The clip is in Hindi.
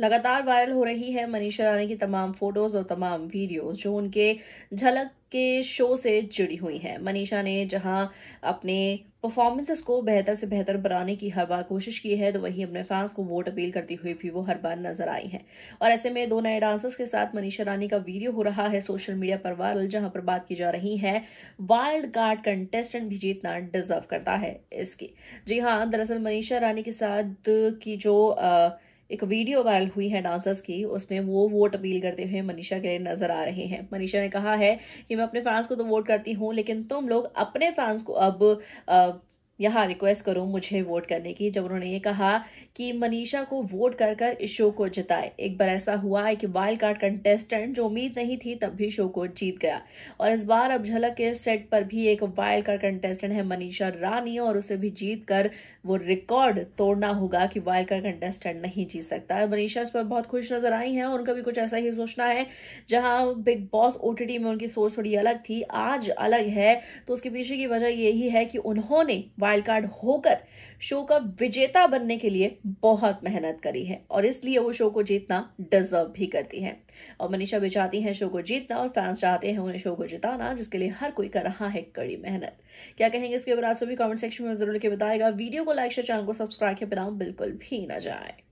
लगातार वायरल हो रही है मनीषा रानी की तमाम फोटोज और तमाम वीडियोस जो उनके झलक के शो से जुड़ी हुई हैं मनीषा ने जहां अपने परफॉर्मेंसेस को बेहतर से बेहतर बनाने की हर बार कोशिश की है तो वहीं अपने फैंस को वोट अपील करती हुई भी वो हर बार नजर आई हैं और ऐसे में दो नए डांसर्स के साथ मनीषा रानी का वीडियो हो रहा है सोशल मीडिया पर वायरल जहां पर बात की जा रही है वाइल्ड कार्ड कंटेस्टेंट भी जीतना डिजर्व करता है इसकी जी हाँ दरअसल मनीषा रानी के साथ की जो आ, एक वीडियो वायरल हुई है डांसर्स की उसमें वो वोट अपील करते हुए मनीषा के लिए नजर आ रहे हैं मनीषा ने कहा है कि मैं अपने फैंस को तो वोट करती हूँ लेकिन तुम लोग अपने फैंस को अब यहाँ रिक्वेस्ट करूँ मुझे वोट करने की जब उन्होंने ये कहा कि मनीषा को वोट कर कर इस शो को जिताए एक बार ऐसा हुआ है कि वाइल्ड कार्ड कंटेस्टेंट जो उम्मीद नहीं थी तब भी शो को जीत गया और इस बार अब झलक के सेट पर भी एक वाइल्ड कार्ड कंटेस्टेंट है मनीषा रानी और उसे भी जीत कर वो रिकॉर्ड तोड़ना होगा कि वाइल्ड कार्ड कंटेस्टेंट नहीं जीत सकता मनीषा इस पर बहुत खुश नजर आई है और उनका भी कुछ ऐसा ही सोचना है जहाँ बिग बॉस ओ में उनकी सोच थोड़ी अलग थी आज अलग है तो उसके पीछे की वजह यही है कि उन्होंने वाइल्ड कार्ड होकर शो का विजेता बनने के लिए बहुत मेहनत करी है और इसलिए वो शो को जीतना डिजर्व भी करती है और मनीषा भी चाहती है शो को जीतना और फैंस चाहते हैं उन्हें शो को जिताना जिसके लिए हर कोई कर रहा है कड़ी मेहनत क्या कहेंगे इसके ऊपर आप सभी कमेंट सेक्शन में जरूर लिखे बताएगा वीडियो को लाइक शेयर चैनल को सब्सक्राइब के बिना बिल्कुल भी ना जाए